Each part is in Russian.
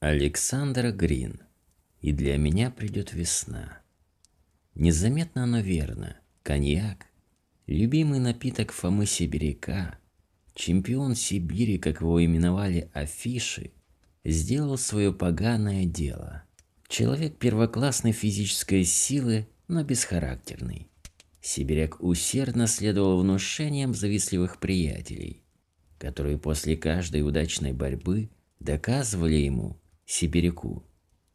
Александра Грин. И для меня придет весна. Незаметно, но верно. Коньяк. Любимый напиток Фомы Сибиряка. Чемпион Сибири, как его именовали афиши, сделал свое поганое дело. Человек первоклассной физической силы, но бесхарактерный. Сибиряк усердно следовал внушениям завистливых приятелей, которые после каждой удачной борьбы доказывали ему, сибиряку.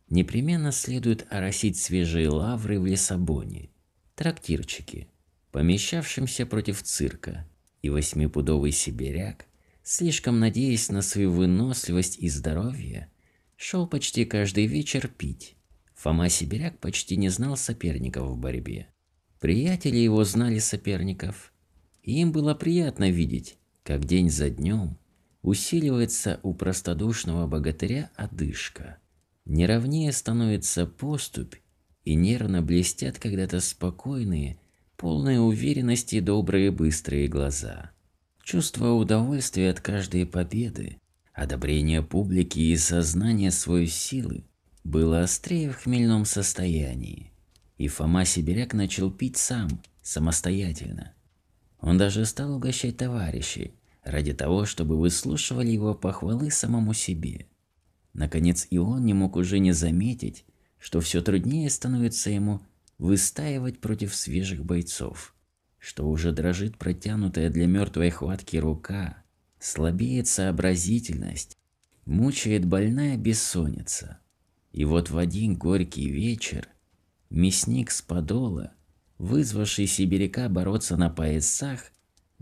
Непременно следует оросить свежие лавры в Лиссабоне, трактирчики, помещавшимся против цирка, и восьмипудовый сибиряк, слишком надеясь на свою выносливость и здоровье, шел почти каждый вечер пить. Фома Сибиряк почти не знал соперников в борьбе. Приятели его знали соперников, и им было приятно видеть, как день за днем усиливается у простодушного богатыря одышка. Неровнее становится поступь, и нервно блестят когда-то спокойные, полные уверенности добрые быстрые глаза. Чувство удовольствия от каждой победы, одобрение публики и сознание своей силы было острее в хмельном состоянии. И Фома Сибиряк начал пить сам, самостоятельно. Он даже стал угощать товарищей, ради того, чтобы выслушивали его похвалы самому себе. Наконец и он не мог уже не заметить, что все труднее становится ему выстаивать против свежих бойцов, что уже дрожит протянутая для мертвой хватки рука, слабеет сообразительность, мучает больная бессонница. И вот в один горький вечер мясник с подола, вызвавший сибиряка бороться на поясах,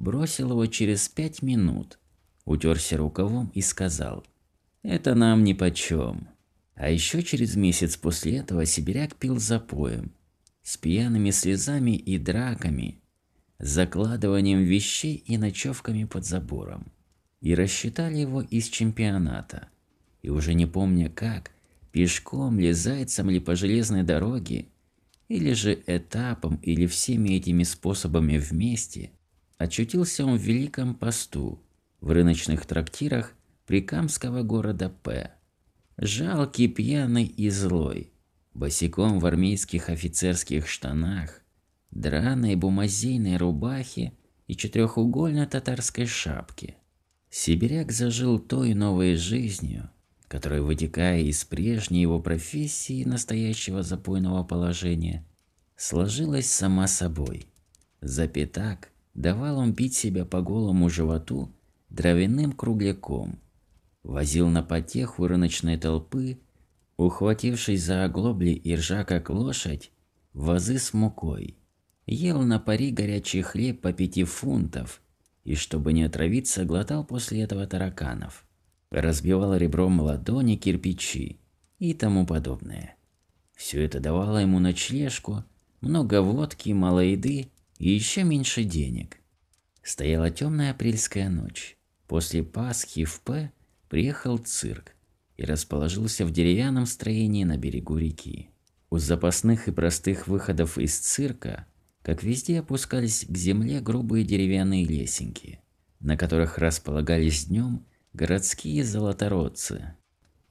бросил его через пять минут, утерся рукавом и сказал, «Это нам нипочем». А еще через месяц после этого сибиряк пил запоем, с пьяными слезами и драками, закладыванием вещей и ночевками под забором. И рассчитали его из чемпионата. И уже не помня как, пешком ли, зайцем ли по железной дороге, или же этапом, или всеми этими способами вместе, Очутился он в Великом посту, в рыночных трактирах прикамского города П. Жалкий, пьяный и злой, босиком в армейских офицерских штанах, драной бумазейной рубахе и четырехугольной татарской шапке. Сибиряк зажил той новой жизнью, которая, вытекая из прежней его профессии и настоящего запойного положения, сложилась сама собой. За пятак Давал он бить себя по голому животу дровяным кругляком. Возил на потеху рыночной толпы, ухватившись за оглобли и ржа как лошадь, вазы с мукой. Ел на пари горячий хлеб по пяти фунтов и, чтобы не отравиться, глотал после этого тараканов. Разбивал ребром ладони кирпичи и тому подобное. Все это давало ему ночлежку, много водки, мало еды и еще меньше денег. Стояла темная апрельская ночь. После Пасхи в П приехал цирк и расположился в деревянном строении на берегу реки. У запасных и простых выходов из цирка, как везде, опускались к земле грубые деревянные лесенки, на которых располагались днем городские золотородцы.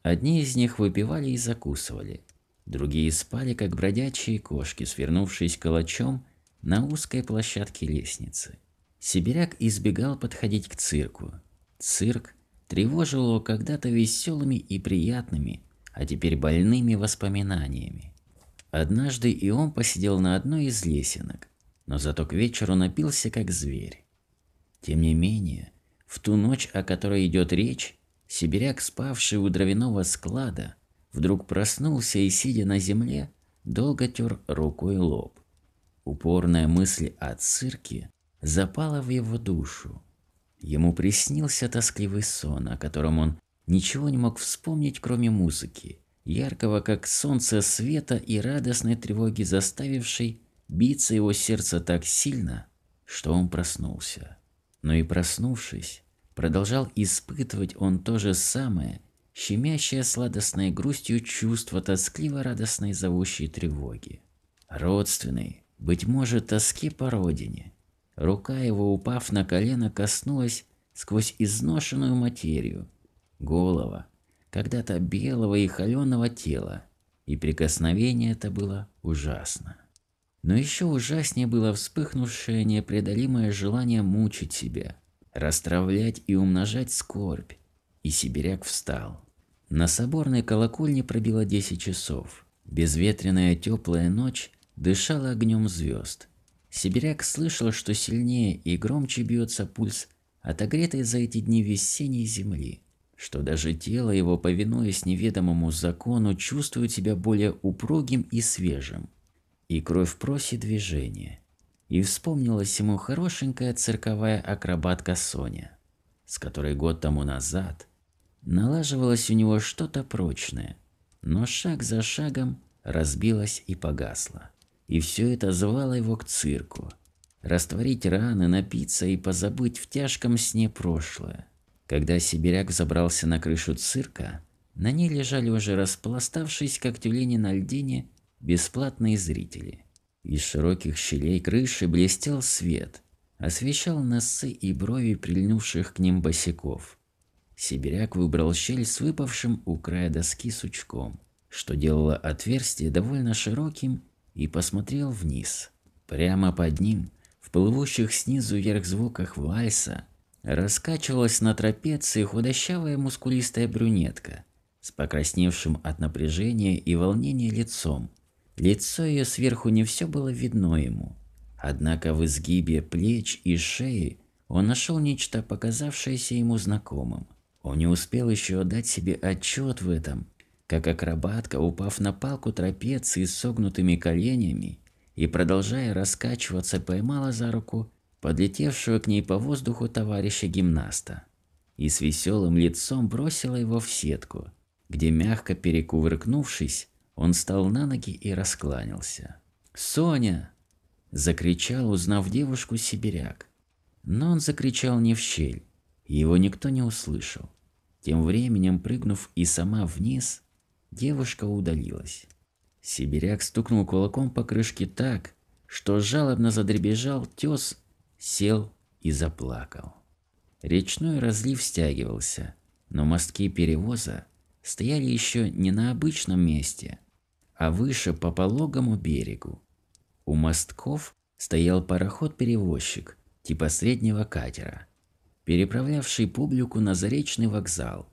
Одни из них выпивали и закусывали, другие спали, как бродячие кошки, свернувшись калачом на узкой площадке лестницы. Сибиряк избегал подходить к цирку. Цирк тревожил его когда-то веселыми и приятными, а теперь больными воспоминаниями. Однажды и он посидел на одной из лесенок, но зато к вечеру напился как зверь. Тем не менее, в ту ночь, о которой идет речь, сибиряк, спавший у дровяного склада, вдруг проснулся и, сидя на земле, долго тер рукой лоб. Упорная мысль о цирке запала в его душу. Ему приснился тоскливый сон, о котором он ничего не мог вспомнить, кроме музыки, яркого как солнце света и радостной тревоги, заставившей биться его сердце так сильно, что он проснулся. Но и проснувшись, продолжал испытывать он то же самое, щемящее сладостной грустью чувство тоскливо-радостной зовущей тревоги. Родственный, быть может, тоски по родине. Рука его, упав на колено, коснулась сквозь изношенную материю, голова, когда-то белого и холеного тела, и прикосновение это было ужасно. Но еще ужаснее было вспыхнувшее непреодолимое желание мучить себя, растравлять и умножать скорбь, и сибиряк встал. На соборной колокольне пробило 10 часов. Безветренная теплая ночь дышала огнем звезд. Сибиряк слышал, что сильнее и громче бьется пульс отогретой за эти дни весенней земли, что даже тело его, повинуясь неведомому закону, чувствует себя более упругим и свежим. И кровь просит движения. И вспомнилась ему хорошенькая цирковая акробатка Соня, с которой год тому назад налаживалось у него что-то прочное, но шаг за шагом разбилась и погасла. И все это звало его к цирку. Растворить раны, напиться и позабыть в тяжком сне прошлое. Когда сибиряк забрался на крышу цирка, на ней лежали уже распластавшись, как тюлени на льдине, бесплатные зрители. Из широких щелей крыши блестел свет, освещал носы и брови прильнувших к ним босиков. Сибиряк выбрал щель с выпавшим у края доски сучком, что делало отверстие довольно широким и посмотрел вниз. Прямо под ним, в плывущих снизу вверх звуках вальса, раскачивалась на трапеции худощавая мускулистая брюнетка с покрасневшим от напряжения и волнения лицом. Лицо ее сверху не все было видно ему, однако в изгибе плеч и шеи он нашел нечто, показавшееся ему знакомым. Он не успел еще дать себе отчет в этом, как акробатка, упав на палку трапеции с согнутыми коленями и, продолжая раскачиваться, поймала за руку подлетевшего к ней по воздуху товарища гимнаста и с веселым лицом бросила его в сетку, где, мягко перекувыркнувшись, он встал на ноги и раскланялся. «Соня!» – закричал, узнав девушку сибиряк. Но он закричал не в щель, его никто не услышал. Тем временем, прыгнув и сама вниз, Девушка удалилась. Сибиряк стукнул кулаком по крышке так, что жалобно задребежал тес, сел и заплакал. Речной разлив стягивался, но мостки перевоза стояли еще не на обычном месте, а выше по пологому берегу. У мостков стоял пароход-перевозчик типа среднего катера, переправлявший публику на Заречный вокзал.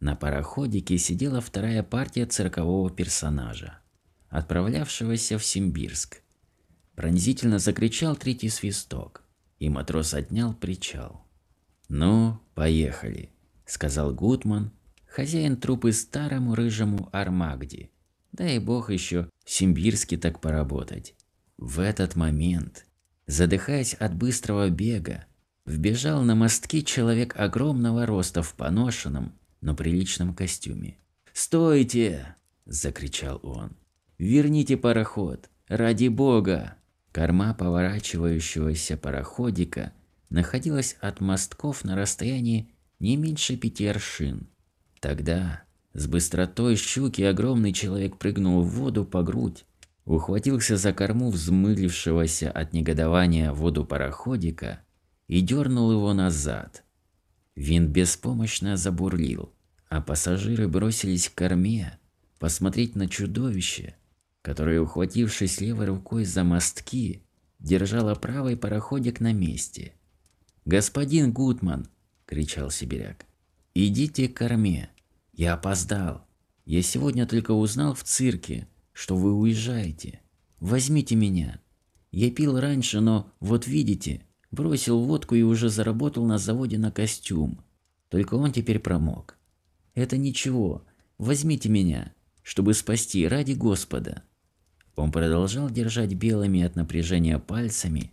На пароходике сидела вторая партия циркового персонажа, отправлявшегося в Симбирск. Пронзительно закричал третий свисток, и матрос отнял причал. «Ну, поехали», – сказал Гудман, хозяин трупы старому рыжему Армагди. Да и бог еще в Симбирске так поработать. В этот момент, задыхаясь от быстрого бега, вбежал на мостки человек огромного роста в поношенном, но приличном костюме. «Стойте!» – закричал он. «Верните пароход! Ради бога!» Корма поворачивающегося пароходика находилась от мостков на расстоянии не меньше пяти аршин. Тогда с быстротой щуки огромный человек прыгнул в воду по грудь, ухватился за корму взмылившегося от негодования воду пароходика и дернул его назад. Винт беспомощно забурлил, а пассажиры бросились к корме посмотреть на чудовище, которое, ухватившись левой рукой за мостки, держало правый пароходик на месте. «Господин Гутман!» – кричал сибиряк. «Идите к корме! Я опоздал! Я сегодня только узнал в цирке, что вы уезжаете. Возьмите меня! Я пил раньше, но вот видите, Бросил водку и уже заработал на заводе на костюм. Только он теперь промок. «Это ничего. Возьмите меня, чтобы спасти ради Господа». Он продолжал держать белыми от напряжения пальцами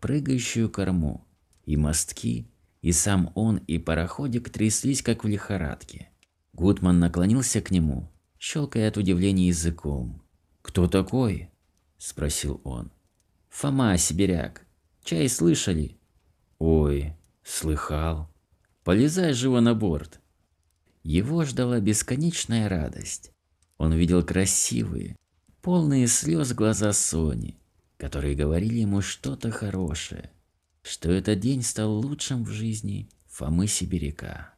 прыгающую корму, и мостки, и сам он, и пароходик тряслись, как в лихорадке. Гутман наклонился к нему, щелкая от удивления языком. «Кто такой?» – спросил он. «Фома, сибиряк. Чай слышали?» «Ой, слыхал. Полезай живо на борт». Его ждала бесконечная радость. Он видел красивые, полные слез глаза Сони, которые говорили ему что-то хорошее, что этот день стал лучшим в жизни Фомы Сибиряка.